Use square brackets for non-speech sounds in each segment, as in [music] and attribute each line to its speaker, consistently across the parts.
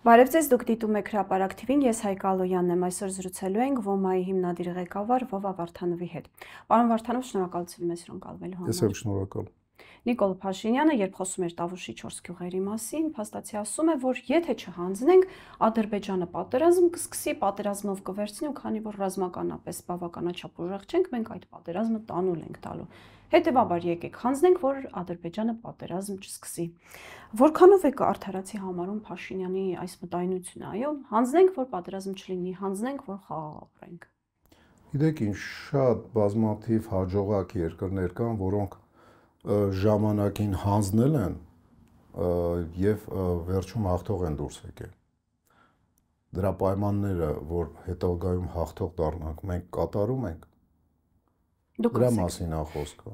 Speaker 1: Բարև ձեզ, դուք դիտում եք հրապարակ TV-ին, ես Հայկ Ալոյանն եմ։ Այսօր զրուցելու ենք Ոմայի հիմնադիր ղեկավար Վովա Վարդանովի հետ։ Պարոն Վարդանով, շնորհակալություն մեզ հրոն կալվելու համար։ Ես եմ շնորհակալ։ Նիկոլ Փաշինյանը, երբ խոսում էր Տավուշի 4 գյուղերի մասին, փաստացի ասում է, որ եթե չհանձնենք, Ադրբեջանը պատերազմ կսկսի, պատերազմով կվերցնի ու քանի որ ռազմականապես բավականաչափ ուժեղ չենք, մենք այդ պատերազմը տանուլ ենք տալու։ Հետևաբար եկեք հանձնենք, որ Ադրբեջանը պատերազմ չսկսի։ Որքանով է արդարացի համարում Փաշինյանի այս մտայնությունը, այո, հանձնենք, որ պատերազմ չլինի, հանձնենք, որ խաղաղ ապրենք։
Speaker 2: Գիտեք ինչ, շատ բազմաթիվ հաջողակ երկրներ կան, որոնք ժամանակին հանձնել են եւ վերջում հաղթող են դուրս եկել դրա պայմանները, որ հետագայում հաղթող դառնանք, մենք կատարում ենք, Դրա մասին է խոսքը։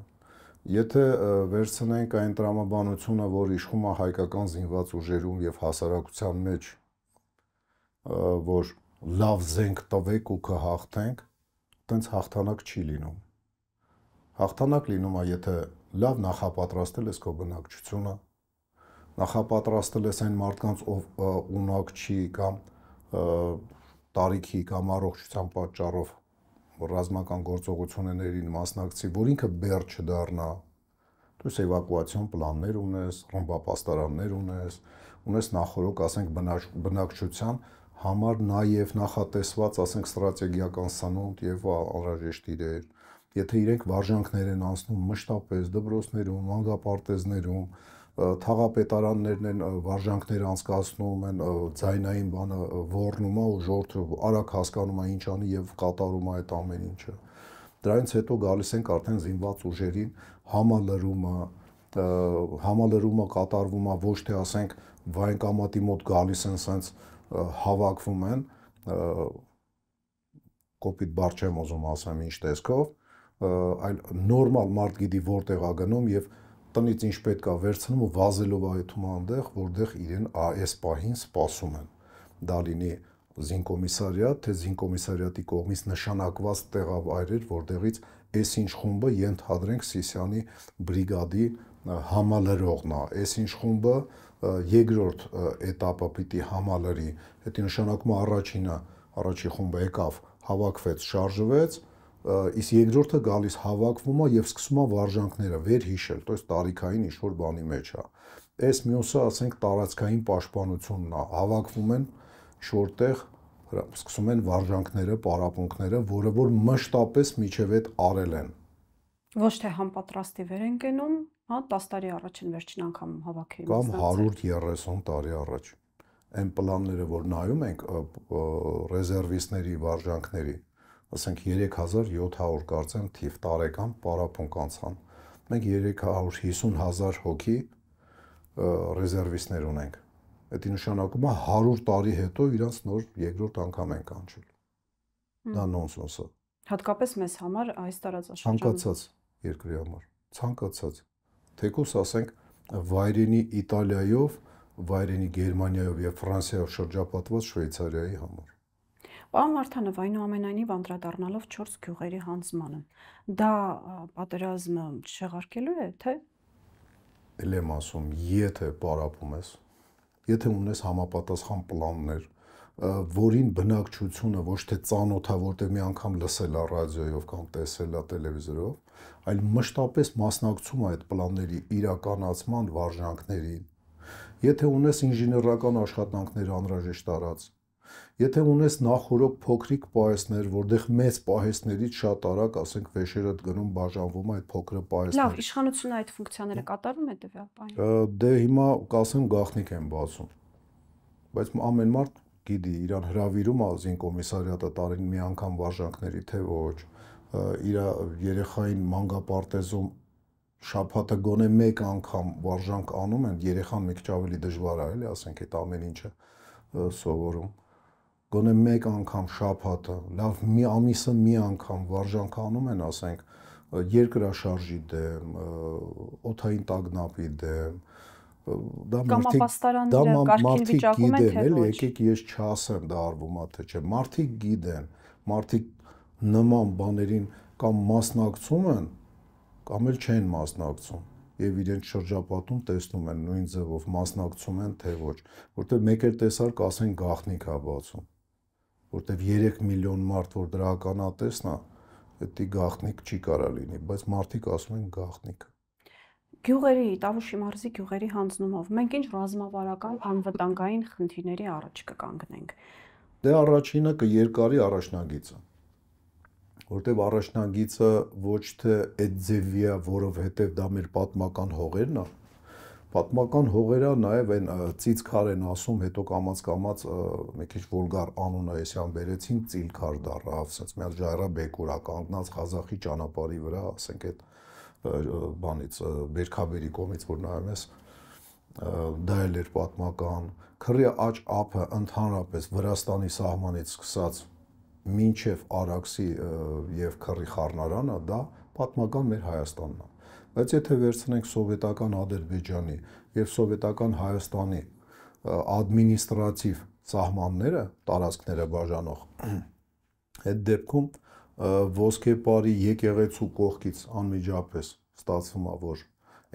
Speaker 2: Եթե վերցնենք այն տրամաբանությունը, որ իշխում է հայկական զինված ուժերում եւ հասարակության մեջ, որ լավ զենք տվեք ու կհաղթենք, տենց հաղթանակ չի լինում։ Հաղթանակ լինում է, եթե լավ նախապատրաստել ես քո բնակչությունը, նախապատրաստել ես այն մարդկանց, ով ունակ չի կամ տարիքի կամ առողջության պատճառով ռազմական գործողություններին մասնակցի, որ ինքը բեր չդառնա։ Դու էվակուացիոն պլաններ ունես, ռմբապաստարաններ ունես, ունես նախորոք, ասենք բնակ, բնակչության համար նաև նախատեսված, ասենք ստրատեգիական սանոնդ եւ անհրաժեշտ իրեր։ Եթե իրենք վարժանքներ են անցնում մշտապես դպրոցներում, մանկապարտեզներում, թաղապետարաններն են վարժանքներ անցկացնում են ձայնային բանը ворնում է ու ժողովուրդը արագ հասկանում է ինչ անի եւ կատարում է այդ ամեն ինչը դրանից հետո գալիս ենք արդեն զինված ուժերին համալրումը համալրումը կատարվում է ոչ թե ասենք վայնկամատի մոտ գալիս են սենց հավաքվում են կոպիտ բառ չեմ ուզում ասեմ ինչ տեսքով այլ նորմալ մարդ գիտի որտեղ է գնում եւ և տնից ինչ պետք է վերցնում ու վազելով այդում այնտեղ, որտեղ իրեն այս պահին սպասում են։ Դա լինի զինկոմիսարիատ, թե զինկոմիսարիատի կողմից նշանակված տեղավայրեր, որտեղից այս ինչ խումբը ենթադրենք Սիսյանի բրիգադի համալրողն է, այս ինչ խումբը երկրորդ этаպը պիտի համալրի։ Դա նշանակում է առաջինը, առաջի խումբը եկավ, հավաքվեց, շարժվեց, իսկ երկրորդը գալիս հավաքվում է եւ սկսում է վարժանքները վերհիշել, то есть տարիքային ինչ որ բանի մեջ է։ Այս մյուսը, ասենք, տարածքային պաշտպանությունն է։ Հավաքվում են շորտեղ սկսում են վարժանքները, պարապմունքները, որը որ մշտապես միջև այդ արել են։
Speaker 1: Ոչ թե համապատրաստի վեր են կենում, հա 10 տարի առաջ են վերջին անգամ հավաքել։ Կամ
Speaker 2: 130 տարի առաջ։ Այն պլանները, որ նայում ենք ռեզերվիստների վարժանքների, ասենք 3700 կարծեմ թիվ տարեկան պարապոնք անցան։ Մենք 350000 հոգի ռեզերվիստներ ունենք։ Դա նշանակում է 100 տարի հետո իրանց նոր երկրորդ անգամ ենք անջել։ Դա նոնսենս է։
Speaker 1: Հատկապես մեզ համար այս տարածաշրջանը ցանկացած
Speaker 2: երկրի համար, ցանկացած։ Թեկուս ասենք վայրենի Իտալիայով, վայրենի Գերմանիայով եւ Ֆրանսիայով շրջապատված Շվեյցարիայի համար։
Speaker 1: Պարոն Վարդանով այնուամենայնիվ անդրադառնալով 4 գյուղերի հանձմանը, դա պատերազմը չշեղարկելու է, թե
Speaker 2: Էլ եմ ասում, եթե պարապում ես, եթե ունես համապատասխան պլաններ, որին բնակչությունը ոչ թե ծանոթ է, որտեղ մի անգամ լսել է ռադիոյով կամ տեսել է տելևիզորով, այլ մշտապես մասնակցում է այդ պլանների իրականացման վարժանքներին։ Եթե ունես ինժեներական աշխատանքներ անհրաժեշտ արած, Եթե ունես նախորոք փոքրիկ պահեսներ, որտեղ մեծ պահեսներից շատ արագ, ասենք, վեշերդ գնում բաժանվում այդ փոքր պահեսները։ Լավ,
Speaker 1: իշխանությունը այդ ֆունկցիաները կատարում է տվյալ
Speaker 2: Դե հիմա կասեմ գախնիկ են բացում։ Բայց ամեն մարդ գիտի, իրան հravirում է ազին կոմիսարիատը տարին մի անգամ վարժանքների թե ոչ, իր երեխային մանգապարտեզում շաբաթը գոնե մեկ անգամ վարժանք անում են, երեխան մի քիչ ավելի դժվար է, էլի, ասենք, այդ ամեն ինչը սովորում գոնե մեկ անգամ շաբաթը, լավ մի ամիսը մի անգամ վարժանքանում են, ասենք, երկրաշարժի դեմ, օթային տագնապի դեմ, դա մարդիկ դա մարդիկ գիտեն, էլի, եկեք ես չասեմ դա արվում է թե չէ։ Մարդիկ գիտեն, մարդիկ նման բաներին կամ մասնակցում են, կամ էլ չեն մասնակցում եւ իրենց շրջապատում տեսնում են նույն ձևով մասնակցում են թե ոչ, որտեղ մեկ էլ տեսարկ ասեն գախնիկ է բացում որտեվ 3 միլիոն մարդ որ դրա ականատեսն է, դա գախնիկ չի կարա լինի, բայց մարդիկ ասում են գախնիկ։
Speaker 1: Գյուղերի, Տավուշի մարզի գյուղերի հանձնումով մենք ինչ ռազմավարական անվտանգային խնդիրների առաջ կկանգնենք։
Speaker 2: Դե առաջինը կերկարի առաջնագիծը որտեվ առաջնագիծը ոչ թե այդ ձևիա, որով հետև դա մեր պատմական հողերն է, պատմական հողերա նաև այն ծիծքար են ասում, հետո կամած-կամած մի քիչ վոլգար անունը էսյան վերեցին, ծիլքար դառավ, ասես մի հատ ժայռաբեկուրա կանգնած Ղազախի ճանապարհի վրա, ասենք այդ բանից Բերքաբերի կողմից որ նայում ես դա էլ էր պատմական քրի աճ ափը ընդհանրապես Վրաստանի սահմանից սկսած մինչև Արաքսի եւ քրի խառնարանը դա պատմական մեր Հայաստանն է Բայց եթե վերցնենք սովետական Ադրբեջանի եւ սովետական Հայաստանի ադմինիստրատիվ սահմանները, տարածքները բաժանող [clears throat] այդ դեպքում ոսկեպարի եկեղեցու կողքից անմիջապես ստացվում է որ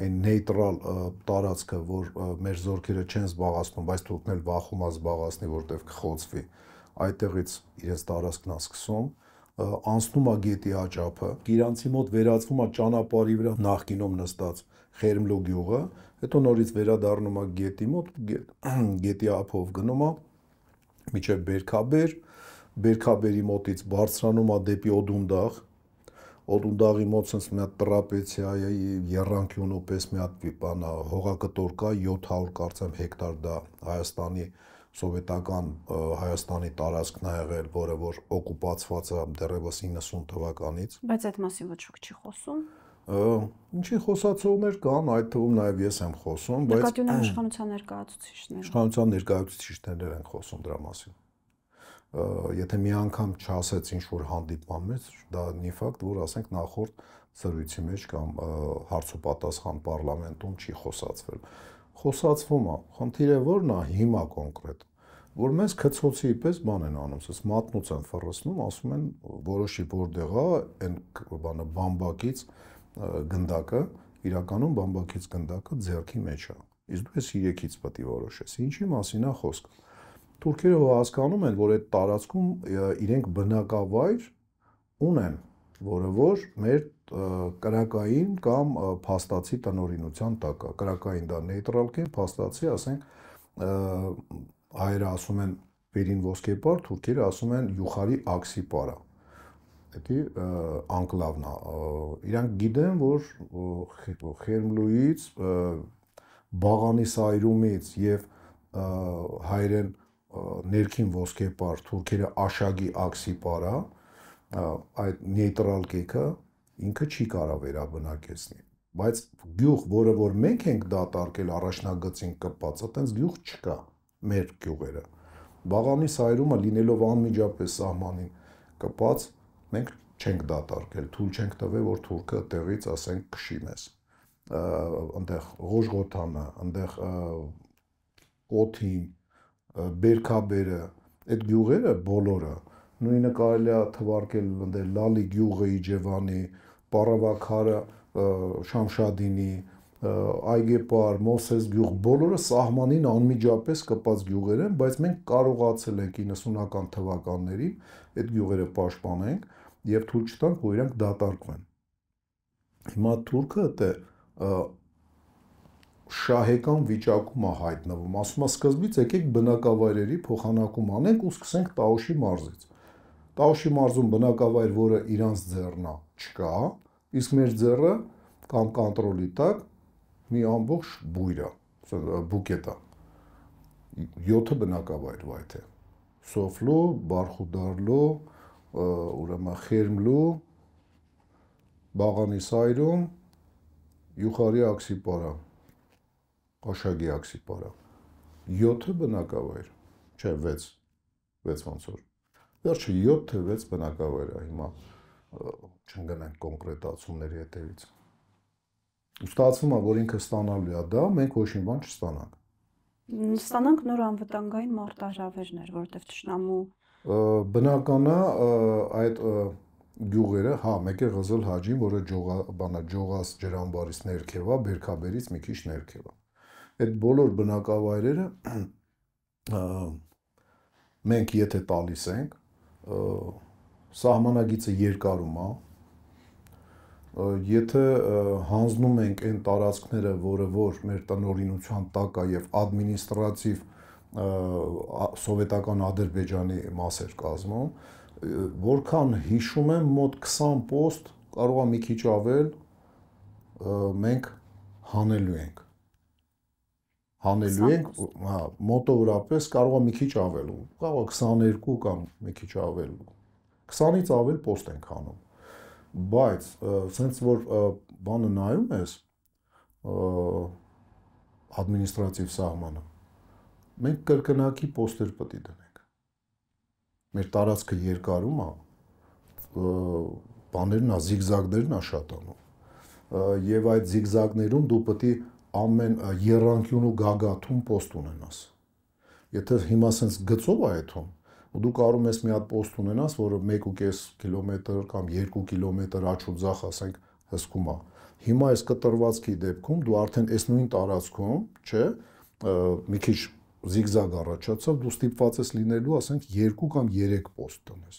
Speaker 2: այն նեյտրալ տարածքը, որ մեր զորքերը չեն զբաղացնում, բայց թուրքն էլ վախում է զբաղացնի, որտեվ կխոցվի, այդտեղից իրենց տարածքն է սկսում անցնում է գետի աճափը, իրանցի մոտ վերածվում է ճանապարհի վրա նախկինում նստած Խերմլո գյուղը, հետո նորից վերադառնում է գետի մոտ, [clears throat] գետի ափով գնում է միջև Բերքաբեր, Բերքաբերի մոտից բարձրանում է դեպի Օդունդաղ, Օդունդաղի մոտ ցենց մի հատ տրապեցիայի երրանքյունոպես մի հատ բանա հողակտոր կա 700 կարծեմ հեկտար դա Հայաստանի սովետական Հայաստանի տարածքն է եղել, որը որ օկուպացված է դեռևս 90 թվականից։
Speaker 1: Բայց այդ մասին ոչ ոք չի խոսում։ Ինչի
Speaker 2: խոսացողներ կան, այդ թվում նաև ես եմ խոսում, բայց Նկատի ունեմ [clears throat]
Speaker 1: իշխանության ներկայացուցիչներ։
Speaker 2: Իշխանության ներկայացուցիչներն են խոսում դրա մասին։ Եթե մի անգամ չասեց ինչ որ հանդիպման մեջ, դա նի ֆակտ, որ ասենք նախորդ զրույցի մեջ կամ հարցոպատասխան պարլամենտում չի խոսացվել խոսացվում է։ Խնդիրը ո՞րն է հիմա կոնկրետ որ մեզ քցոցի պես բան են անում, ասես մատնուց են ֆռսնում, ասում են որոշի որտեղ է այն բանը բամբակից գնդակը, իրականում բամբակից գնդակը ձերքի մեջ է։ Իսկ դու ես երեքից պետք է որոշես։ Ինչի մասին է խոսք։ Թուրքերը հասկանում են, որ այդ տարածքում իրենք բնակավայր ունեն որը որ մեր կրակային կամ փաստացի տնորինության տակ է։ Կրակային դա նեյտրալ կեն, փաստացի, ասենք, հայերը ասում են վերին ոսկե պար, թուրքերը ասում են յուխարի աքսի պարա։ Դա անկլավն է։ Իրանք գիտեն, որ Խերմլուից, Բաղանի Սայրումից եւ հայերեն ներքին ոսկե պար, թուրքերը աշագի աքսի պարա, պար, այդ նեյտրալ կեքը ինքը չի կարող վերաբնակեցնել բայց գյուղ, որը որ մենք ենք դատարկել առաջնագծին կպած, այտենց գյուղ չկա մեր գյուղերը։ Բաղանի սայրումը լինելով անմիջապես սահմանին կպած, մենք չենք դատարկել, թույլ չենք տվել, որ թուրքը տեղից ասենք քշի մեզ։ Այնտեղ ղոժղոթանը, այնտեղ օթին, բերքաբերը, այդ գյուղերը բոլորը նույնը կարելի է թվարկել այնտեղ Լալի գյուղը Իջևանի, Պարավակարը Շամշադինի, Այգեպար, Մոսես գյուղ, բոլորը սահմանին անմիջապես կպած գյուղեր են, բայց մենք կարողացել ենք 90-ական թվականներին այդ գյուղերը պաշտպանենք եւ թույլ չտանք, որ իրանք դատարկվեն։ Հիմա Թուրքը դա շահեկան վիճակում է հայտնվում։ Ասում է սկզբից եկեք բնակավայրերի փոխանակում անենք ու սկսենք Տաուշի մարզից։ Տաուշի մարզում բնակավայր, որը իրանց ձեռնա, չկա, իսկ մեր ձեռը կամ կոնտրոլի տակ մի ամբողջ բույր է, բուկետ է։ 7 բնակավայր վայթե։ Սոֆլո, Բարխուդարլո, ուրեմն Խերմլո, Բաղանի Սայրում, Յուխարի Աքսիպարա, Աշագի Աքսիպարա։ 7 բնակավայր, չէ 6, 6 ոնց որ Վերջը 7 թե 6 բնակավայր է հիմա չընկնենք կոնկրետացումների հետևից։ Ու ստացվում է, որ ինքը ստանալու է դա, մենք ոչ մի բան չստանանք։
Speaker 1: Ստանանք նոր անվտանգային մարտահրավերներ, որտեղ ճշնամու
Speaker 2: բնական է այդ գյուղերը, հա, մեկ է Ղզել Հաջին, որը ջողա, բանա ջողաս ջրամբարից ներքևա, Բերքաբերից մի քիչ ներքևա։ Այդ բոլոր բնակավայրերը մենք եթե տալիս ենք, սահմանագիծը երկարում է եթե հանձնում ենք այն տարածքները, որը որ մեր տնօրինության տակ է եւ ադմինիստրատիվ սովետական Ադրբեջանի մաս էր կազմում, որքան հիշում եմ, մոտ 20 պոստ, կարող է մի քիչ ավել մենք հանելու ենք հանելու եք, հա, մոտավորապես կարող է մի քիչ ավելու, կարող է 22 կամ մի քիչ ավելու։ 20-ից ավել post ենք անում։ Բայց sense որ բանը նայում ես ադմինիստրատիվ սահմանը։ Մենք կրկնակի post-եր պետք է դնենք։ Մեր տարածքը երկարում է, բաներն է, զիգզագներն է շատանում։ Եվ այդ զիգզագներում դու պետք է ամեն երանգյուն ու գագաթում post ունենաս։ Եթե հիմա sense գծով է այդում, ու դու կարող ես մի հատ post ունենաս, որը 1.5 կիլոմետր կամ 2 կիլոմետր աջ ու ձախ, ասենք, հսկում է։ Հիմա այս կտրվածքի դեպքում դու արդեն այս նույն տարածքում, չէ, մի քիչ զիգզագ առաջացավ, դու ստիպված ես լինելու, ասենք, 2 կամ 3 post տնես։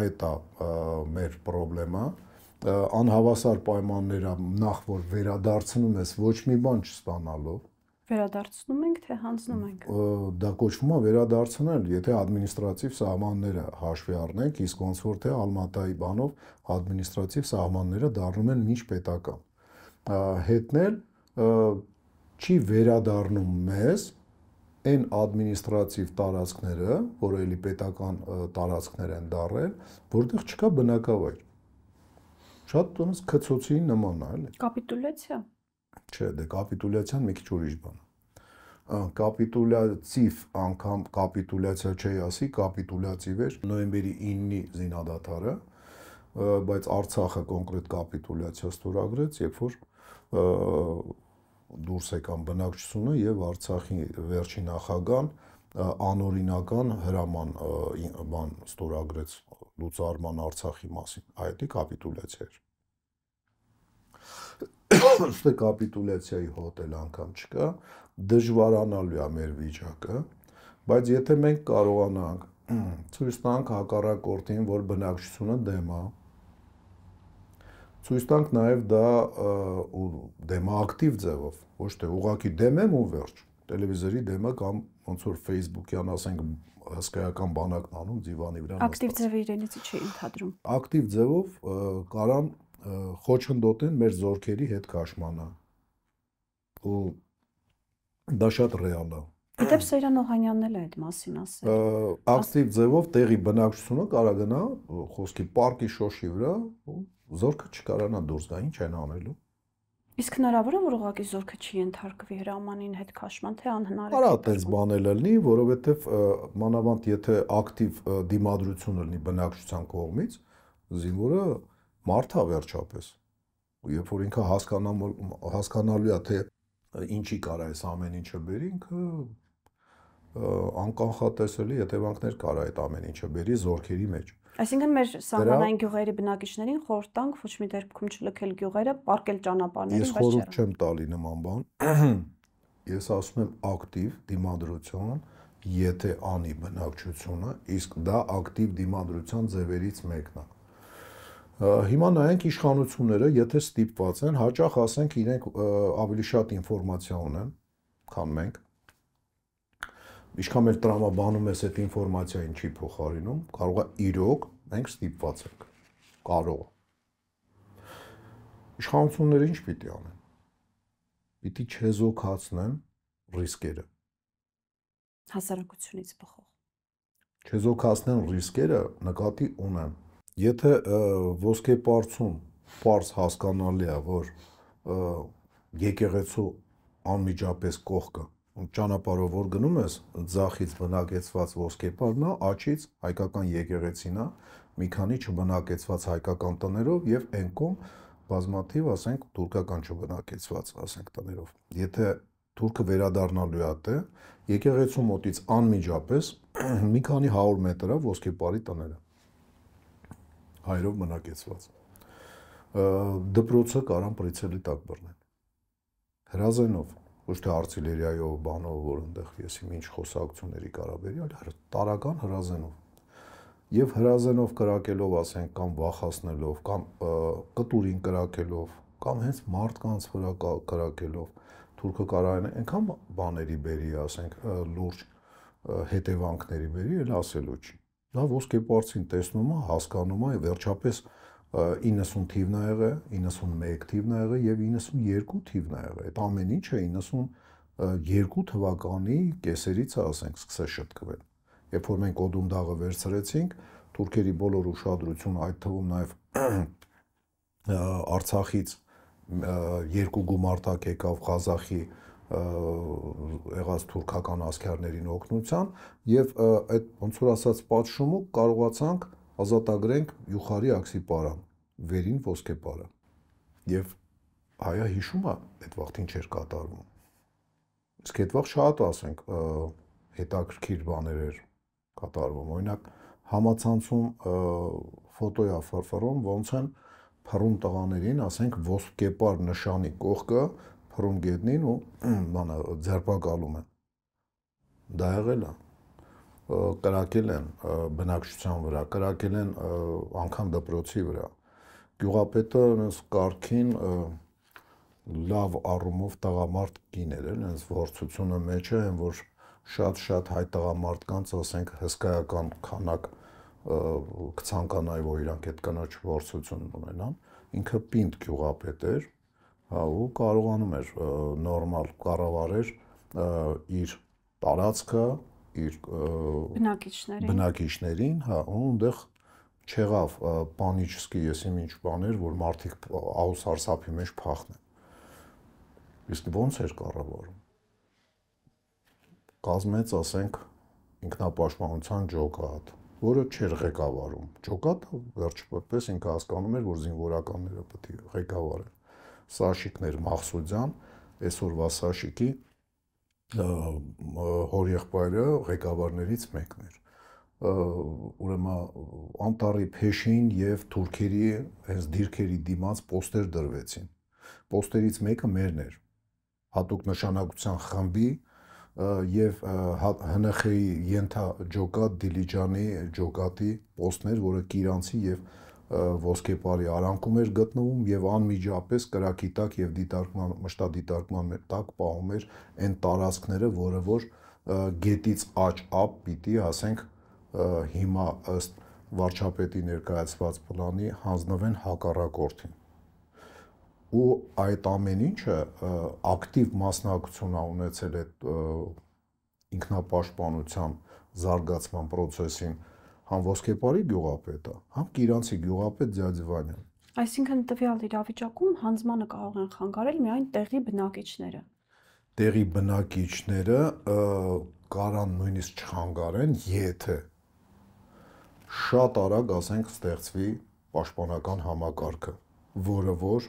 Speaker 2: Այդ է մեր խնդրը անհավասար պայմաններ նախ որ վերադարձնում ես ոչ մի բան չստանալով
Speaker 1: վերադարձնում ենք թե հանձնում ենք
Speaker 2: դա կոչվում է վերադարձնել եթե ադմինիստրատիվ սահմանները հաշվի առնենք իսկ ոնց որ թե Ալմատայի բանով ադմինիստրատիվ սահմանները դառնում են միջ պետական հետնել չի վերադառնում մեզ այն ադմինիստրատիվ տարածքները, որ էլի պետական տարածքներ են դարել, որտեղ չկա բնակավայր շատ ոնց քցոցի նման է, էլի։
Speaker 1: Կապիտուլյացիա։
Speaker 2: Չէ, դե կապիտուլյացիան մի քիչ ուրիշ բան է կապիտուլյացիվ անգամ կապիտուլյացիա չի ասի, կապիտուլյացիվ էր նոյեմբերի 9-ի զինադատարը, բայց Արցախը կոնկրետ կապիտուլյացիա ստորագրեց, երբ որ դուրս եկան բնակչությունը եւ Արցախի վերջին նախագահան անօրինական հրաման բան ստորագրեց լուծարման Արցախի մասին։ Այդ է կապիտուլյացիա էր։ Ըստ կապիտուլյացիայի հոտել անգամ չկա, դժվարանալու է մեր վիճակը, բայց եթե մենք կարողանանք ցույց տանք հակառակորդին, որ բնակչությունը դեմ է։ Ցույց տանք նաև դա դեմակտիվ ձևով, ոչ թե ուղակի դեմ եմ ու վերջ տելևիզորի դեմը կամ ոնց որ Facebook-յան, ասենք, հսկայական բանակն անում դիվանի վրա։
Speaker 1: Ակտիվ ձևը իրենից չի ընդհանրում։
Speaker 2: Ակտիվ ձևով կարան խոչընդոտեն մեր зորքերի հետ քաշմանը։ Ու դա շատ ռեալ է։
Speaker 1: Գիտեմ Սերան Օհանյանն էլ է այդ մասին ասել։
Speaker 2: Ակտիվ ձևով տեղի բնակչությունը կարա գնա խոսքի պարկի շոշի վրա, զորքը չկարանա դուրս գա, ինչ են անելու։
Speaker 1: Իսկ հնարավոր է որ ուղղակի զորքը չի ենթարկվի հրամանին հետ քաշման, թե անհնար է։ Արա,
Speaker 2: այդպես բանել լինի, որովհետև մանավանդ եթե ակտիվ դիմադրություն լինի բնակչության կողմից, զինվորը մարդ է վերջապես։ Ու երբ որ ինքը հասկանամ հասկանալու է թե ինչի կարա այս ամեն ինչը բերի,
Speaker 1: ինքը
Speaker 2: անկանխատեսելի հետևանքներ կարա այդ ամեն ինչը բերի զորքերի մեջ։ Ա,
Speaker 1: Այսինքն մեր սահմանային գյուղերի բնակիչներին խորտ տանք ոչ մի դեպքում չլքել գյուղերը, պարկել ճանապարհներին, բայց չէ։ Ես խորտ
Speaker 2: չեմ տալի նման բան։ [clears throat] Ես ասում եմ ակտիվ դիմադրություն, եթե անի բնակչությունը, իսկ դա ակտիվ դիմադրության ձևերից մեկն է։ Հիմա նայենք իշխանությունները, եթե ստիպված են, հաճախ ասենք իրենք ավելի շատ ինֆորմացիա ունեն, քան մենք ինչքան մեր տրամաբանում ես այդ ինֆորմացիային չի փոխարինում, կարող է իրոք մենք ստիպված ենք։ Կարող։ Իշխանությունները ինչ պիտի անեն։ Պիտի չեզոքացնեն ռիսկերը։
Speaker 1: Հասարակությունից բխող։
Speaker 2: Չեզոքացնեն ռիսկերը նկատի ունեմ։ Եթե ոսկեպարծում པարս հասկանալի է, որ եկեղեցու անմիջապես կողքը ճանապարհով որ գնում ես, ձախից բնակեցված ոսկեպարն է, աչից հայկական եկեղեցին է, մի քանի չբնակեցված հայկական տներով եւ այն կողմ բազմաթիվ, ասենք, թուրքական չբնակեցված, ասենք, տներով։ Եթե թուրքը վերադառնալու է ատե, եկեղեցու մոտից անմիջապես [clears throat] մի քանի 100 մետր է ոսկեպարի տները։ Հայրով մնակեցված։ Դպրոցը կարան պրիցելի տակ բռնել։ Հրազենով ոչ թե արտիլերիայով բանով, որ այնտեղ ես իմ ինչ խոսակցությունների կարաբերի, այլ տարական հրազենով։ Եվ հրազենով կրակելով, ասենք, կամ վախացնելով, կամ կտուրին կրակելով, կամ հենց մարդկանց վրա կրակելով, թուրքը կարող է այնքան բաների բերի, ասենք, լուրջ հետևանքների բերի, էլ ասելու չի։ Դա ոսկեպարծին տեսնում է, հասկանում է, վերջապես է 90 թիվն ա եղել, 91 թիվն ա եղել եւ 92 թիվն ա եղել։ Այդ ամեն ինչը 92 թվականի կեսերից է, ասենք, սկսել շտկվել։ Երբ որ մենք Օդում դաղը վերցրեցինք, թուրքերի բոլոր ուշադրությունը այդ թվում նաեւ Արցախից երկու գումարտակ եկավ Ղազախի եղած թուրքական ասկերներին օգնության եւ այդ ոնց որ ասած պատշումը կարողացանք ազատագրենք յուխարի աքսի պարան, վերին ոսկե պարը։ Եվ հայա հիշում է այդ վաղտին չէր կատարվում։ Իսկ այդ վաղ շատ ասենք հետաքրքիր բաներ էր կատարվում։ Օրինակ համացանցում ֆոտոյա ֆարֆարոն ոնց են փռում տղաներին, ասենք ոսկեպար նշանի կողքը փռում գետնին ու բանը ձերբակալում են։ Դա եղել է կրակել են բնակչության վրա, կրակել են անգամ դպրոցի վրա։ Գյուղապետը այնս կարքին լավ առումով տղամարդ կին էր, այնս ворցությունը մեջ է, այն որ շատ-շատ հայ տղամարդկանց, ասենք, հսկայական քանակ կցանկանայի, որ իրանք այդ կնոջ ворցությունն ունենան, ինքը պինդ գյուղապետ էր, հա ու կարողանում էր նորմալ կառավարել իր տարածքը, իր բնակիչներին բնակիչներին, հա, այնտեղ չեղավ պանիչսկի եսիմ ինչ բաներ, որ մարդիկ աուս արսափի մեջ փախնեն։ Իսկ ո՞նց էր կառավարում։ Կազմեց, ասենք, ինքնապաշտպանության ջոկատ, որը չէր ղեկավարում։ Ջոկատը վերջապես ինքը հասկանում էր, որ զինվորականները պետք է ղեկավարեն։ Սաշիկներ Մախսուդյան, այսօրվա Սաշիկի հոր եղբայրը ղեկավարներից մեկն էր ուրեմն անտարի փեշին եւ թուրքերի հենց դիրքերի դիմաց պոստեր դրվեցին պոստերից մեկը մերն էր հատուկ նշանակության խմբի եւ հա, ՀՆԽ-ի յենթա ջոկատ դիլիջանի ջոկատի պոստներ, որը Կիրանցի եւ ոսկեպարի արանքում էր գտնվում եւ անմիջապես կրակի տակ եւ դիտարկման մշտադիտարկման տակ պահում էր այն տարածքները, որը որ գետից աճ ապ պիտի ասենք հիմա ըստ վարչապետի ներկայացված պլանի հանձնվեն հակառակորդին ու այդ ամեն ինչը ակտիվ մասնակցություն ա ունեցել այդ ինքնապաշտպանության զարգացման process-ին համ ոսկեպարի գյուղապետը, համ Կիրանցի գյուղապետ Ձյաձվանյան։
Speaker 1: Այսինքն տվյալ իրավիճակում հանձմանը կարող են խանգարել միայն տեղի բնակիչները։
Speaker 2: Տեղի բնակիչները կարան նույնիսկ չխանգարեն, եթե շատ արագ, ասենք, ստեղծվի պաշտպանական համակարգը, որը որ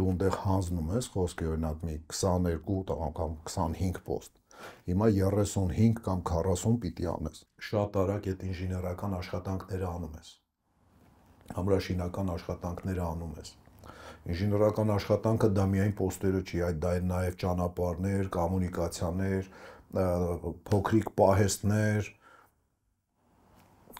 Speaker 2: դու այնտեղ հանձնում ես խոսքի օրինակ մի 22 կամ 25 պոստ Հիմա 35 կամ 40 պիտի անես։ Շատ արագ այդ ինժեներական աշխատանքները անում ես։ Համրաշինական աշխատանքները անում ես։ Ինժեներական աշխատանքը դա միայն պոստերը չի, այդ դա նաև ճանապարհներ, կոմունիկացիաներ, փոքրիկ պահեստներ,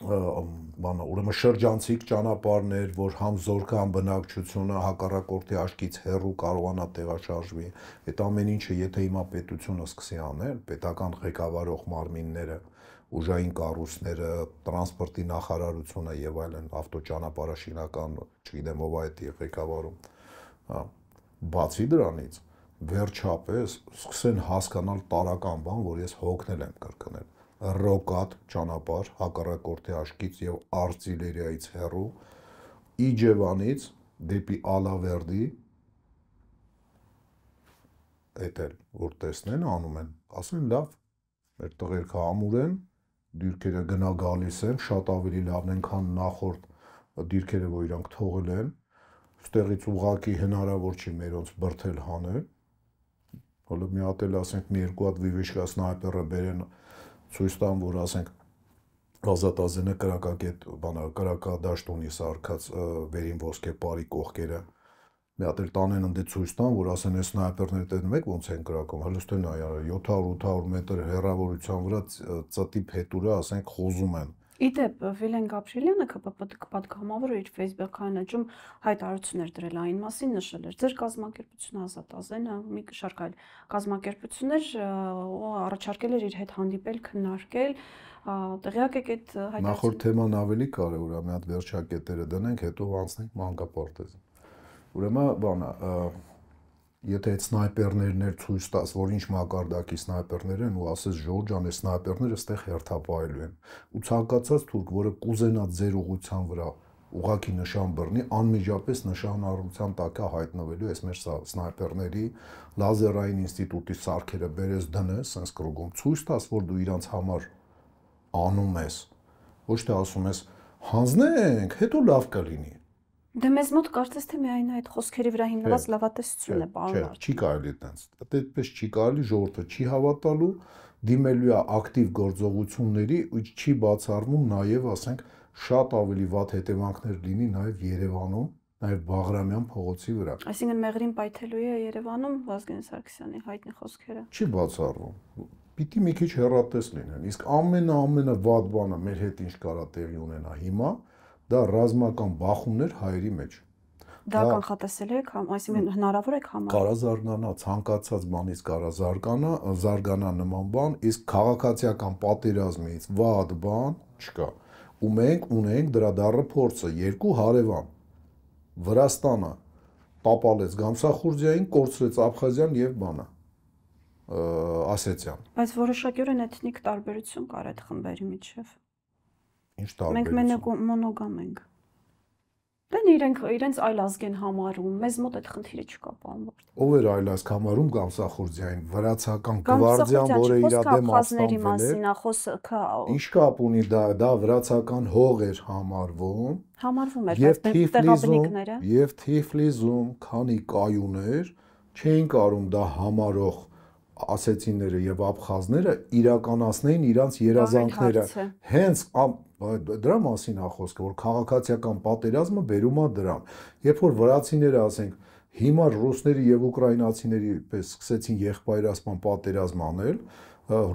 Speaker 2: բանը ուրեմն շրջանցիկ ճանապարհներ, որ համ զորքը համ բնակչությունը հակառակորդի աչքից հեռու կարողանա տեղաշարժվի։ Այդ ամեն ինչը, եթե հիմա պետությունը սկսի անել, պետական ղեկավարող մարմինները, ուժային կառույցները, տրանսպորտի նախարարությունը եւ այլն, ավտոճանապարհաշինական, չգիտեմ ով այդ ղեկավարում։ Հա։ Բացի դրանից, վերջապես սկսեն հասկանալ տարական բան, որ ես հոգնել եմ կրկնել ռոկատ ճանապարհ հակառակորդի աշկից եւ արտիլերիայից հեռու Իջևանից դեպի Ալավերդի էտել որ տեսնեն անում են ասեն լավ մեր տղերքը ամուրեն դիրքերը գնա գալիս են շատ ավելի լավն են քան նախորդ դիրքերը որ իրանք թողել են ստեղից ուղակի հնարավոր չի մերոնց բրթել հանել հոլը մի հատ էլ ասենք մի երկու հատ վիվեշկա սնայպերը բերեն ցույց տան, որ ասենք Ազատ Ազենը կրակակետ բանա կրակադաշտ ունի սարկած վերին ոսկե բարի կողքերը մի հատ էլ տանեն ընդ ցույց տան որ ասեն այս սնայպերները տենում եք ոնց են կրակում հəլստեն հա, այ 700-800 մետր հեռավորության վրա ծտի փետուրը ասենք խոզում են
Speaker 1: Իդեպ Վիլեն Գաբրիելյանը ԿՊՊ-ի պատգամավոր իր Facebook-յան աճում հայտարարություններ դրել այն մասին, նշել էր ձեր կազմակերպությունը ազատ ազենը մի շարք այլ կազմակերպություններ առաջարկել էր իր հետ հանդիպել, քննարկել տեղյակ եք այդ հայտարարությունը Նախորդ
Speaker 2: թեման ավելի կարևոր է, մի հատ վերջակետերը դնենք, հետո անցնենք մանկապարտեզին։ Ուրեմն, բանը, եթե այդ սնայպերներն էր ցույց տաս, որ ինչ մակարդակի սնայպերներ են ու ասես Ժորջան, այս սնայպերները ստեղ հերթապահելու են։ Ու ցանկացած թուրք, որը կուզենա ձեր ուղղության վրա ուղակի նշան բռնի, անմիջապես նշանառության տակա հայտնվելու այս մեր սնայպերների լազերային ինստիտուտի սարքերը բերես դնես, sense կրոգում ցույց տաս, որ դու իրանց համար անում ես։ Ոչ թե ասում ես հանձնենք, հետո լավ կլինի։
Speaker 1: Դե մեզ մոտ կարծես թե միայն այդ խոսքերի վրա հիմնված լավատեսություն է, պարոն Արթուր։
Speaker 2: Չի կարելի տենց։ դե Այդպես չի կարելի, ժողովուրդը չի հավատալու, դիմելու է ակտիվ գործողությունների ու չի բացառվում նաև, ասենք, շատ ավելի վատ հետևանքներ լինի նաև Երևանում, նաև Բաղրամյան փողոցի վրա։
Speaker 1: Այսինքն մեղրին պայթելու է Երևանում Վազգեն Սարգսյանի հայտնի խոսքերը։
Speaker 2: Չի բացառվում։ Պիտի մի քիչ հեռատես լինեն։ Իսկ ամենա ամենա վատ բանը մեր հետ ինչ կարա տեղի ունենա հիմա, դա ռազմական բախումներ հայերի մեջ։
Speaker 1: Դա հա- կանխատեսել եք, այսինքն հնարավոր է համարել։ Կարա
Speaker 2: զարգանա, ցանկացած բանից կարա զարգանա, զարգանա նման բան, իսկ քաղաքացիական պատերազմից վատ բան չկա։ Ու մենք ունենք դրա դառը փորձը, երկու հարևան։ Վրաստանը տապալեց Գամսախուրձիային, կորցրեց Աբխազիան եւ բանը ասեցյան։
Speaker 1: Բայց որոշակյորեն էթնիկ տարբերություն կար այդ խմբերի միջև։ Ինչ տարբերություն։ Մենք մոնոգամ ենք։ Դեն իրենք իրենց այլազգ են համարում։ Մեզ մոտ այդ խնդիրը չկա բանորդ։
Speaker 2: Ով էր այլազգ համարում Գամսախորձյային, վրացական գվարդիան, որը իր դեմ աստանվել էր։
Speaker 1: Խոսքը Ինչ
Speaker 2: կապ ունի դա, դա վրացական հող էր համարվում։
Speaker 1: Համարվում էր դե- տեղաբնիկները։
Speaker 2: Եվ Թիֆլիզում, քանի կայուներ, չէին կարող դա համարող ասեցիները եւ աբխազները իրականացնեին իրանց երազանքները։ Հենց Դե դրա մասին է խոսքը, որ քաղաքացիական պատերազմը բերում է դրան։ Երբ որ վրացիները, ասենք, հիմա ռուսների եւ ուկրաինացիների պես սկսեցին եղբայրացման պատերազմ անել,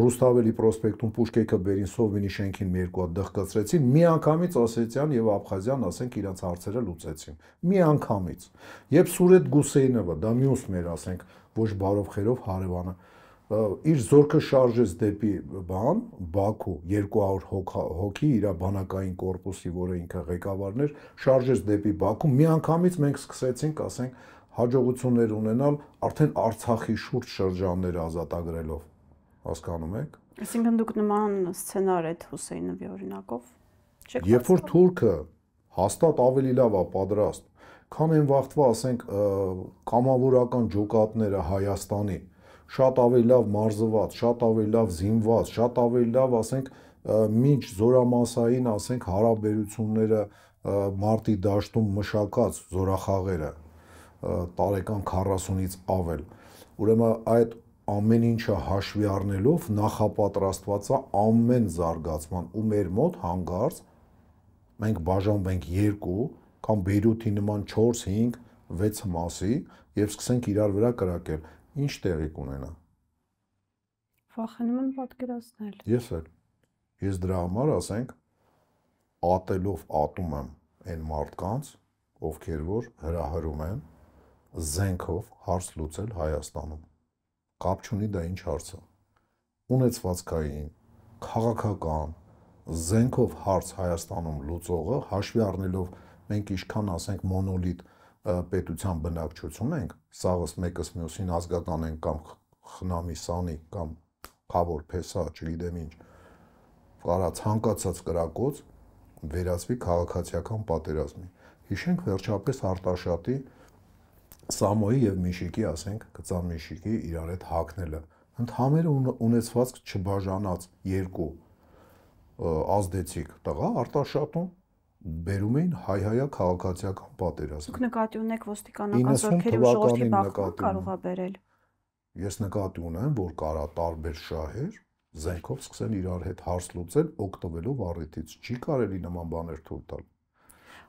Speaker 2: Ռուստավելի պրոսպեկտում Պուշկեկը բերին Սովինի շենքին մի երկու հատ դղկացրեցին, միանգամից Ասիացիան եւ Աբխազիան, ասենք, իրաց հարցերը լուծեցին։ Միանգամից։ Եվ Սուրետ Գուսեյնովը, դա մյուս մեր, ասենք, ոչ բարով խերով հարևանը, իր զորքը շարժեց դեպի բան Բաքու 200 հոգի իր բանակային կորպուսի, որը ինքը ղեկավարն էր, շարժեց դեպի Բաքու։ Միանգամից մենք սկսեցինք, ասենք, հաջողություններ ունենալ արդեն Արցախի շուրջ շրջաններ ազատագրելով։ Հասկանում եք։
Speaker 1: Այսինքն դուք նման սցենար այդ Հուսեյնովի օրինակով չեք։ Երբ
Speaker 2: որ թուրքը հաստատ ավելի լավ է պատրաստ, քան այն վաղվա, ասենք, կամավորական ջոկատները Հայաստանի շատ ավելի լավ մարզված, շատ ավելի լավ զինված, շատ ավելի լավ, ասենք, մինչ զորամասային, ասենք, հարաբերությունները մարտի դաշտում մշակած զորախաղերը տարեկան 40-ից ավել։ Ուրեմն այդ ամեն ինչը հաշվի առնելով նախապատրաստված է ամեն զարգացման ու մեր մոտ հանգարց մենք բաժանվենք 2 կամ Բեյրութի նման 4, 5, 6 մասի եւ սկսենք իրար վրա կրակել ինչ տեղի կունենա։
Speaker 1: Վախենում եմ պատկերացնել։
Speaker 2: Ես էլ։ Ես դրա համար, ասենք, ատելով ատում եմ այն մարդկանց, ովքեր որ հրահրում են զենքով հարց լուծել Հայաստանում։ Կապ չունի դա ինչ հարց է։ Ունեցվածքային, քաղաքական զենքով հարց Հայաստանում լուծողը հաշվի առնելով մենք ինչքան ասենք մոնոլիթ պետության բնակչություն ենք, սաղս մեկս մյուսին ազգական ենք կամ խնամի սանի կամ խավոր փեսա, չգիտեմ ինչ, կարա ցանկացած կրակոց վերածվի քաղաքացիական պատերազմի։ Հիշենք վերջապես Արտաշատի Սամոյի եւ Միշիկի, ասենք, գծան Միշիկի իրար հետ հակնելը։ Ընդհանրը ունեցվածք չբաժանած երկու ազդեցիկ տղա Արտաշատում բերում էին հայ-հայա քաղաքացիական պատերազմ։ Դուք
Speaker 1: նկատի ունեք ոստիկանական զորքերի ու ժողովրդի բախտը կարողա բերել։
Speaker 2: Ես նկատի ունեմ, որ կարա տարբեր շահեր զենքով սկսեն իրար հետ հարց լուծել օգտվելով առիթից։ Չի կարելի նման բաներ թույլ տալ։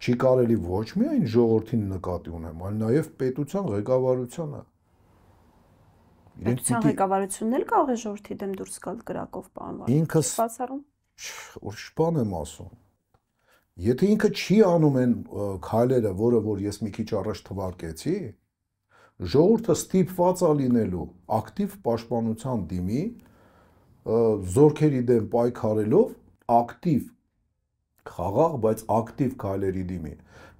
Speaker 2: Չի կարելի ոչ միայն ժողովրդին նկատի ունեմ, այլ նաև պետության ղեկավարությանը։ Պետության
Speaker 1: ղեկավարությունն էլ կարող է ժողովրդի դեմ դուրս գալ գրակով, պարոն Վարդան։ Ինքս բացառում։
Speaker 2: Ուրիշ բան եմ ասում Եթե ինքը չի անում այն քայլերը, որը որ ես մի քիչ առաջ թվարկեցի, ժողովուրդը ստիպված է լինելու ակտիվ պաշտպանության դիմի զորքերի դեմ պայքարելով ակտիվ խաղաղ, բայց ակտիվ քայլերի դիմի։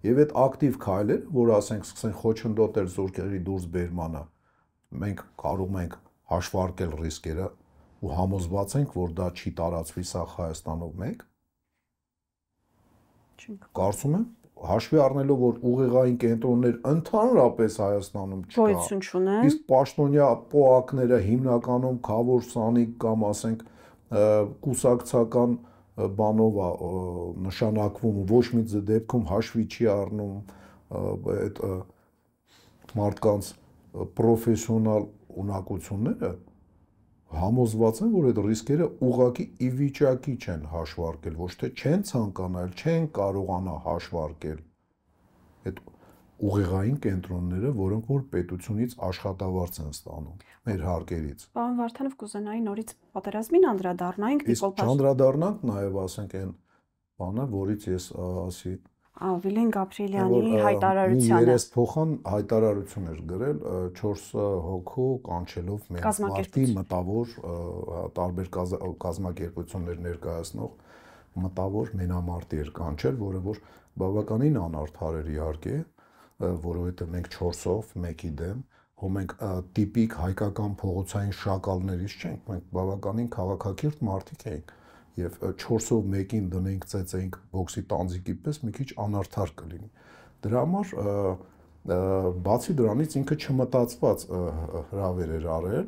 Speaker 2: Եվ այդ ակտիվ քայլերը, որ ասենք սկսեն խոչընդոտել զորքերի դուրս բերմանը, մենք կարող ենք հաշվարկել ռիսկերը ու համոզված ենք, որ դա չի տարածվի սա Հայաստանով մեկ, Կարծում եմ հաշվի առնելով որ ուղեղային կենտրոններ ընդհանրապես Հայաստանում չկա։ Գոյություն չունեն։ Իսկ պաշտոնյա ՊՕԱԿ-ները հիմնականում խավոր սանիկ կամ ասենք կուսակցական բանով է նշանակվում, ոչ մի դեպքում հաշվի չի առնում այդ մարդկանց պրոֆեսիոնալ ունակությունները համոզված եմ, որ այդ ռիսկերը ուղակի ի վիճակի չեն հաշվարկել, ոչ թե չեն ցանկանալ, չեն կարողանա հաշվարկել այդ ուղեղային կենտրոնները, որոնք որ պետությունից աշխատավարձ են ստանում մեր հարկերից։
Speaker 1: Պարոն Վարդանով կուզենայի նորից պատերազմին անդրադառնանք դիպլոմատիկ։ Իսկ
Speaker 2: անդրադառնանք նաև ասենք այն բանը, որից ես ասի
Speaker 1: Վիլեն Գաբրիելյանի հայտարարությանը։ Երես
Speaker 2: փոխան հայտարարություն էր գրել 4 հոգու կանչելով մեր մարտի մտավոր տարբեր կազմակերպություններ ներկայացնող մտավոր մենամարտի էր կանչել, որը որ բավականին անարդար էր իհարկե, որովհետև մենք 4-ով 1-ի դեմ հո մենք տիպիկ հայկական փողոցային շակալներից չենք, մենք բավականին քաղաքակիրթ մարդիկ ենք եւ 4-ով 1-ին դնենք, ծեծենք բոքսի տանձիկի պես մի քիչ անարդար կլինի։ Դրա համար բացի դրանից ինքը չմտածված հրավեր էր արել,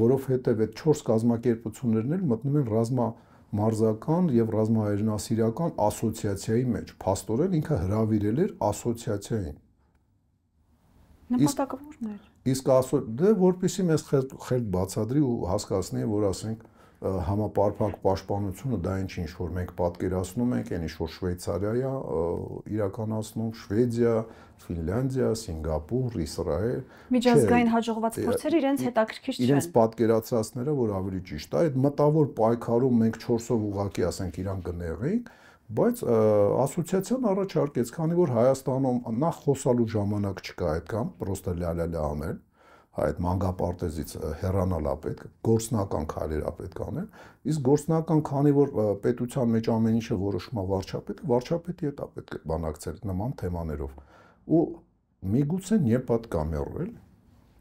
Speaker 2: որովհետեւ այդ 4 կազմակերպություններն էլ մտնում են ռազմա մարզական եւ ռազմահայրենասիրական ասոցիացիայի մեջ։ Փաստորեն ինքը հրավիրել էր ասոցիացիային։
Speaker 1: Նպատակը ո՞րն էր։
Speaker 2: Իսկ ասո դե որպեսի մեզ խելք բացադրի ու հասկացնի, որ ասենք համապարփակ պաշտպանությունը դա ինչ ինչ որ մենք պատկերացնում ենք, այն ինչ որ Շվեյցարիա իրականացնում, Շվեդիա, Ֆինլանդիա, Սինգապուր, Իսրայել։
Speaker 1: Միջազգային հաջողված փորձերը իրենց հետաքրքիր չեն։ Իրենց
Speaker 2: պատկերացածները, որ ավելի ճիշտ է, այդ մտավոր պայքարում մենք 4-ով ուղակի ասենք իրան կներենք, բայց ասոցիացիան առաջարկեց, քանի որ Հայաստանում նախ խոսալու ժամանակ չկա այդ կամ պրոստը լալալա անել, այդ մանկապարտեզից հեռանալա պետք, գործնական քայլերա պետք անեն, իսկ գործնական, քանի որ պետության մեջ ամեն ինչը որոշումա վարչապետը, վարչապետի հետ է պետք է բանակցել նման թեմաներով։ Ու միգուցե նեպատ կամերել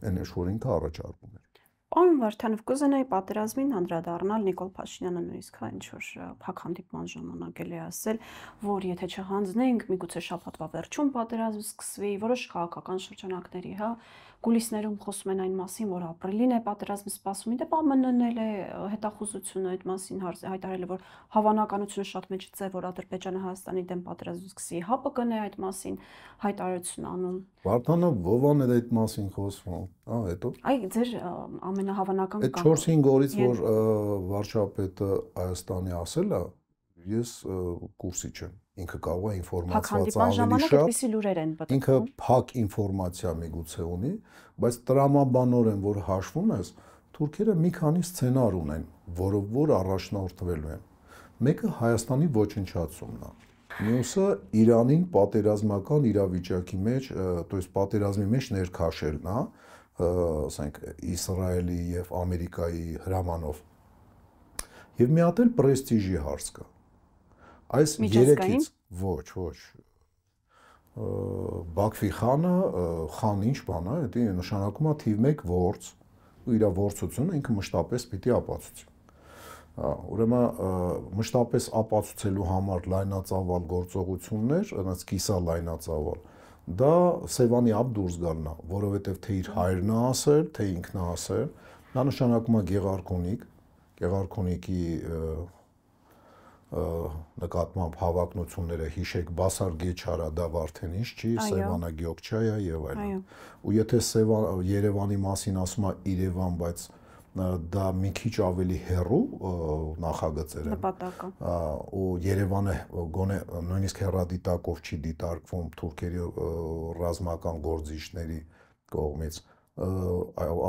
Speaker 2: այն ինչ որ ինքը առաջարկում էր։
Speaker 1: Պարոն Վարդանով կուզենայի պատերազմին անդրադառնալ Նիկոլ Փաշինյանը նույնիսկ հա ինչ որ փակ հանդիպման ժամանակ էլ է ասել, որ եթե չհանձնենք, միգուցե շաբաթվա վերջում պատերազմը սկսվի, որոշ քաղաքական շրջանակների, հա, Կուլիսներում խոսում են այն մասին, որ ապրիլին է պատերազմը սպասում, դե ԱՄՆ-ն էլ է հետախուզությունը այդ մասին հայտարարել է, որ հավանականությունը շատ մեծ է, որ Ադրբեջանը Հայաստանի դեմ պատերազմ սկսի, ՀԱՊԿ-ն է այդ մասին հայտարարություն անում։
Speaker 2: Վարդանը Վովան էլ այդ մասին խոսում, հա, հետո։
Speaker 1: Այ ձեր ամենահավանական կամ Այդ 4-5 օրից որ
Speaker 2: վարչապետը Հայաստանի ասել է, ես կուրսի չեմ ինքը կարող է ինֆորմացված ավելի շատ։ Այդպիսի
Speaker 1: լուրեր են պատմում։
Speaker 2: Ինքը փակ ինֆորմացիա միգուցե ունի, բայց տրամաբանորեն որ հաշվում ես, թուրքերը մի քանի սցենար ունեն, որով որ առաջնահորդվելու են։ Մեկը Հայաստանի ոչնչացումն է։ Մյուսը Իրանին պատերազմական իրավիճակի մեջ, то есть պատերազմի մեջ ներքաշելն է, ասենք Իսրայելի եւ Ամերիկայի հրամանով։ Եվ մի հատ էլ պրեստիժի հարց կա։ Այս երեքից ոչ, ոչ Բաքվի խանը խան ինչ բան է, դա նշանակում է թիվ 1 ворց ու իր ворցությունը ինքը մշտապես պիտի ապացուցի։ Ուրեմն մշտապես ապացուցելու համար լայնածավալ գործողություններ, այնպես կիսա լայնածավալ, դա Սևանի ապ դուրս գալն է, որովհետև թե իր հայրն է ասել, թե ինքն է ասել, նա նշանակում է Գեղարքունիկ, Գեղարքունիկի նկատմամբ հավակնությունները հիշեք Բասար Գեչարա դա արդեն ինչ չի Սևանա Գյոքչայա եւ այլն ու եթե Սևան Երևանի մասին ասում է Երևան բայց դա մի քիչ ավելի հեռու նախագծեր են նպատակը ու Երևանը գոնե նույնիսկ հերադիտակով չի դիտարկվում թուրքերի ռազմական գործիչների կողմից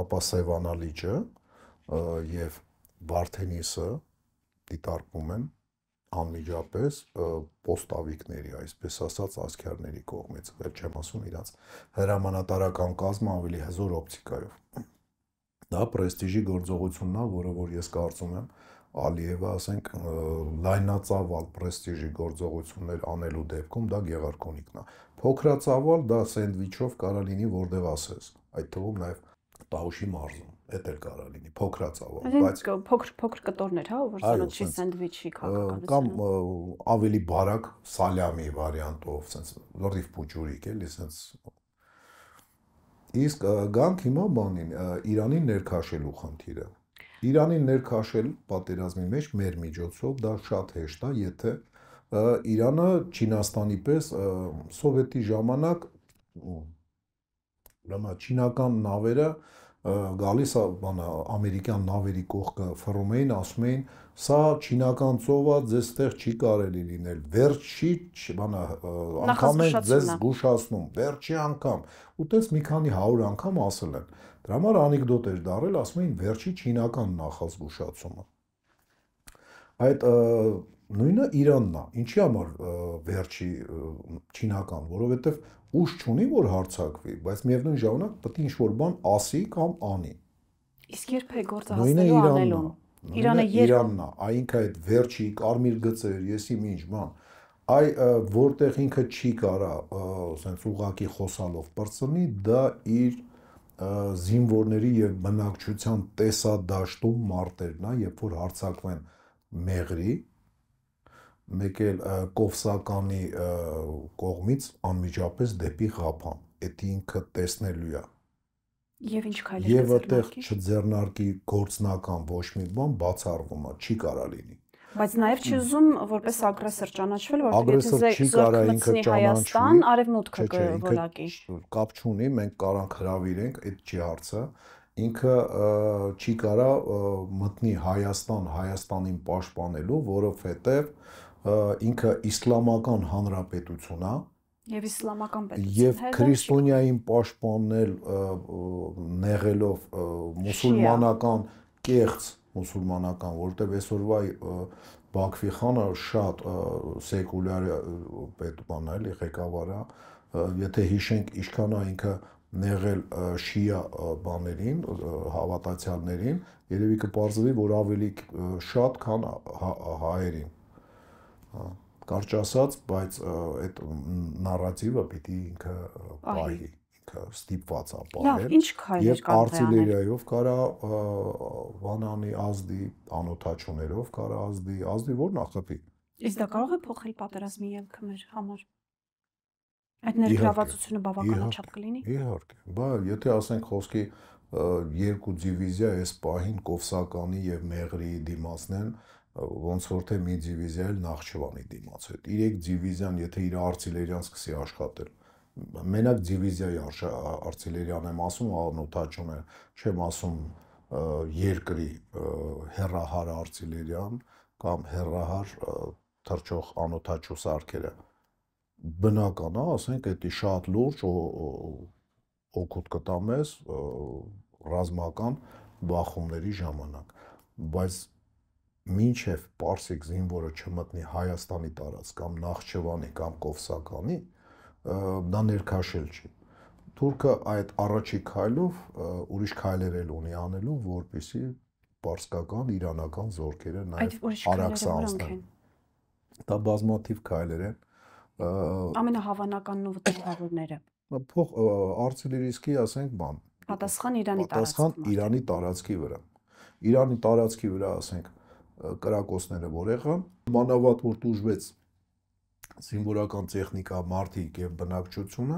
Speaker 2: ապա Սևանա լիճը եւ Վարդենիսը դիտարկվում են անմիջապես պոստավիկների, այսպես ասած, ասկերների կողմից, վերջ չեմ ասում իրաց հրամանատարական կազմը ավելի հզոր օպտիկայով։ Դա պրեստիժի գործողությունն է, որը որ ես կարծում եմ, Ալիևը, ասենք, լայնածավալ պրեստիժի գործողություններ անելու դեպքում դա գեղարքունիքն է։ Փոքրածավալ դա սենդվիչով կարա լինի, որտեղ ասես։ Այդ թվում նաև Տաուշի մարզում Էդ էլ կարա լինի փոքրած ավար, բայց
Speaker 1: փոքր փոքր կտորներ, հա, որ սանուչի սենդվիչի քաղաքականություն։ Կամ
Speaker 2: ավելի բարակ սալյամի վարիանտով, սենց լրիվ փուճուրիկ էլի, սենց Իսկ գանք հիմա բանին Իրանին ներքաշելու խնդիրը։ Իրանին ներքաշել պատերազմի մեջ մեր միջոցով դա շատ հեշտ է, եթե Իրանը Չինաստանի պես սովետի ժամանակ ուրեմն չինական նավերը գալիս բանը ամերիկյան նավերի կողքը ֆռում էին, ասում էին, սա չինական ծովա, ձեզ ստեղ չի կարելի լինել։ Վերջի, բանը անգամ են ձեզ զգուշացնում, վերջի անգամ։ Ու տես մի քանի 100 անգամ ասել են։ Դրա համար անեկդոտ էր դարել, ասում էին վերջի չինական նախազգուշացումը։ Այդ նույնը Իրանն է։ Ինչի համար վերջի չինական, որովհետև ուժ չունի որ հարցակվի, բայց միևնույն ժամանակ պետք է ինչ-որ բան ասի կամ անի։
Speaker 1: Իսկ երբ է գործահասնելու անելուն։ Իրանը Իրանն
Speaker 2: է, այ ինքը այդ վերջի կարմիր գծեր, եսի ինչ բան, այ որտեղ ինքը չի կարա, ասենց ուղակի խոսալով բրծնի, դա իր զինվորների եւ բնակչության տեսադաշտում մարտերն է, երբ որ հարցակվեն մեղրի մեկ էլ կովսականի կողմից անմիջապես դեպի ղափան դա ինքը տեսնելու է
Speaker 1: Եվ ինչ քայլեր Եվ այդտեղ
Speaker 2: չձեռնարկի գործնական ոչ մի բան բացառվում է, չի կարա լինի։
Speaker 1: Բայց նաև չի ուզում որպես ագրեսոր ճանաչվել, որովհետև եթե զորքմցնի Հայաստան, արևմուտքը կվորակի։
Speaker 2: Կապ չունի, մենք կարանք հravirենք, այդ չի հարցը ինքը չի կարա մտնի Հայաստան, Հայաստանին պաշտպանելու, որովհետև ինքը իսլամական հանրապետություն է
Speaker 1: եւ իսլամական պետություն եւ
Speaker 2: քրիստոնյային պաշտպանել նեղելով մուսուլմանական կեղծ մուսուլմանական որտեւ այսօրվա Բաքվի խանը շատ սեկուլյար պետման է, ղեկավարը, եթե հիշենք ինչքան է ինքը նեղել շիա բաներին, հավատացյալներին, երևի կպարզվի, որ ավելի շատ քան հայերին կարճ ասած, բայց այդ նարատիվը պիտի ինքը պահի, ինքը ստիպված է պահել։ Ինչ քայլեր կան արտիլերիայով կարա վանանի ազդի անոթաչուներով կարա ազդի, ազդի որ նախապի։
Speaker 1: Իսկ դա կարող է փոխել պատերազմի ելքը մեր համար։ Այդ ներգրավվածությունը բավականաչափ կլինի։
Speaker 2: Իհարկե։ Բա եթե ասենք խոսքի երկու դիվիզիա այս պահին Կովսականի եւ Մեղրիի դիմացն են, ոնց որ թե մի դիվիզիա էլ Նախճիվանի դիմաց հետ։ Երեք դիվիզիան, եթե իր արտիլերիան սկսի աշխատել, մենակ դիվիզիայի արտիլերիան եմ ասում, անօթաճուն է, չեմ ասում երկրի հերահար արտիլերիան կամ հերահար թրջող անօթաճու սարքերը։ Բնական է, ասենք, դա շատ լուրջ օգուտ կտա մեզ ռազմական բախումների ժամանակ, բայց մինչև Պարսիկ զինվորը չմտնի Հայաստանի տարած կամ Նախճեվանի կամ Կովսականի դա ներքաշել չի։ Թուրքը այդ առաջի քայլով ուրիշ քայլեր էլ ունի անելու, որպիսի պարսկական իրանական զորքերը նաև արաքսա անցնեն։ Դա բազմաթիվ քայլեր են։
Speaker 1: Ամենահավանականն ու վտանգավորները։
Speaker 2: Փող արցիլի ռիսկի, ասենք, բան։
Speaker 1: Պատասխան Իրանի տարածքի։
Speaker 2: Պատասխան Իրանի տարածքի վրա։ Իրանի տարածքի վրա, ասենք, կրակոցները որեղը մանավատ որ դժվեց զինվորական տեխնիկա, մարտիկ եւ բնակչությունը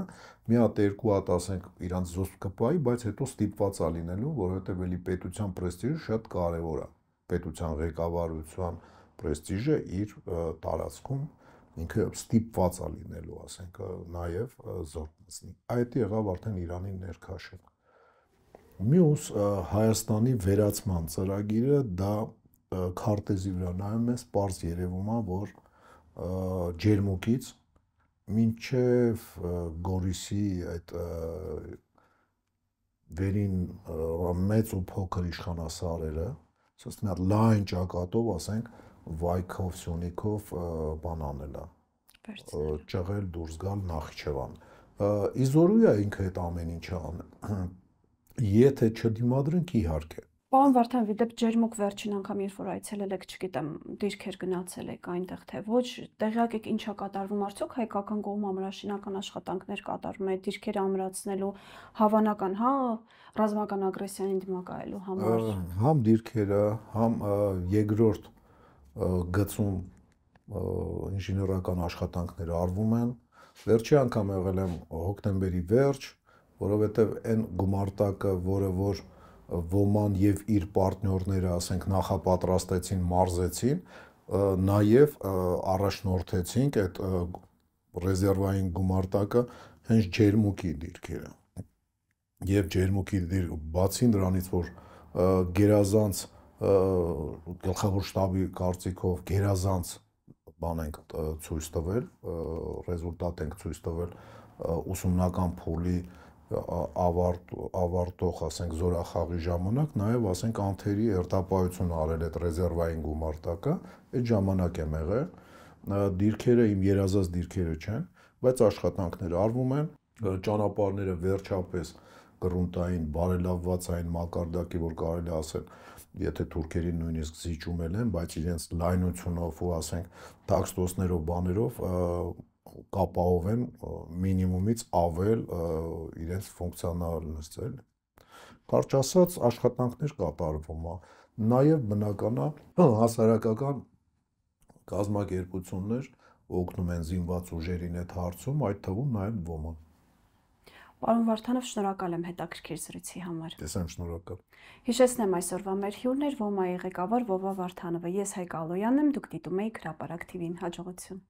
Speaker 2: մի հատ երկու հատ ասենք իրանց զոսպ կպայի, բայց հետո ստիպված է լինելու, որովհետեւ էլի պետության պրեստիժը շատ կարեւոր է։ Պետության ղեկավարության պրեստիժը իր տարածքում ինքը ստիպված է լինելու, ասենք, նաեւ զորտնցնի։ Այդ եղավ արդեն Իրանի ներքաշը։ Մյուս Հայաստանի վերացման ծրագիրը դա քարտեզի վրա նայում ես, པարզ երևում է, որ ջերմուկից մինչև Գորիսի այդ վերին մեծ ու փոքր իշխանասարերը, ասես մի հատ լայն ճակատով, ասենք, վայքով, սյունիքով բան անելա։ Ճղել դուրս գալ Նախիջևան։ Իզորույա ինքը այդ ամեն ինչը անում։ [clears throat] Եթե չդիմադրենք, իհարկե
Speaker 1: Պարոն Վարդան, դե ջերմուկ վերջին անգամ երբ որ այցելել եք, չգիտեմ, դիրքեր գնացել եք այնտեղ թե ոչ, տեղյակ եք ինչա կատարվում, արդյոք հայկական կողմը ամրաշինական աշխատանքներ կատարում է դիրքերը ամրացնելու հավանական, հա, ռազմական ագրեսիային դիմակայելու համար։
Speaker 2: Համ դիրքերը, համ երկրորդ գծում ինժեներական աշխատանքները արվում են։ Վերջի անգամ եղել եմ հոկտեմբերի վերջ, որովհետև այն գումարտակը, որը որ, որ ոման եւ իր պարտներները, ասենք, նախապատրաստեցին, մարզեցին, նաեւ առաջնորդեցինք այդ ռեզերվային գումարտակը հենց ջերմուկի դիրքերը։ Եվ ջերմուկի դիր բացի նրանից, որ գերազանց գլխավոր շտաբի կարծիքով գերազանց բան ենք ցույց տվել, ռեզուլտատ ենք ցույց տվել ուսումնական փուլի և, ավարտ ավարտող, ասենք, զորախաղի ժամանակ նաև ասենք անթերի երթապայություն արել այդ ռեզերվային գումարտակը, այդ ժամանակ եմ եղել։ Դիրքերը իմ երազած դիրքերը չեն, բայց աշխատանքները արվում են, ճանապարհները վերջապես գրունտային բարելավվածային մակարդակի, որ կարելի ասել, եթե թուրքերին նույնիսկ զիջում են, բայց իրենց լայնությունով ու ասենք տաքստոսներով բաներով կապահովեն մինիմումից ավել իրենց ֆունկցիոնալնեսը, էլի։ Կարճ ասած, աշխատանքներ կապարվում է։ Նաև բնականա հասարակական կազմակերպություններ օգնում են զինված ուժերին այդ հարցում, այդ թվում նաև ոմը։
Speaker 1: Պարոն Վարդանով, շնորհակալ եմ հետաքրքիր զրույցի համար։ Ես եմ շնորհակալ։ Հիշեցնեմ այսօրվա մեր հյուրներ՝ Ոմայի ղեկավար Վովա Վարդանովը։ Ես Հայկ Ալոյանն եմ, դուք դիտում եք հրապարակ TV-ին։ Հաջողություն։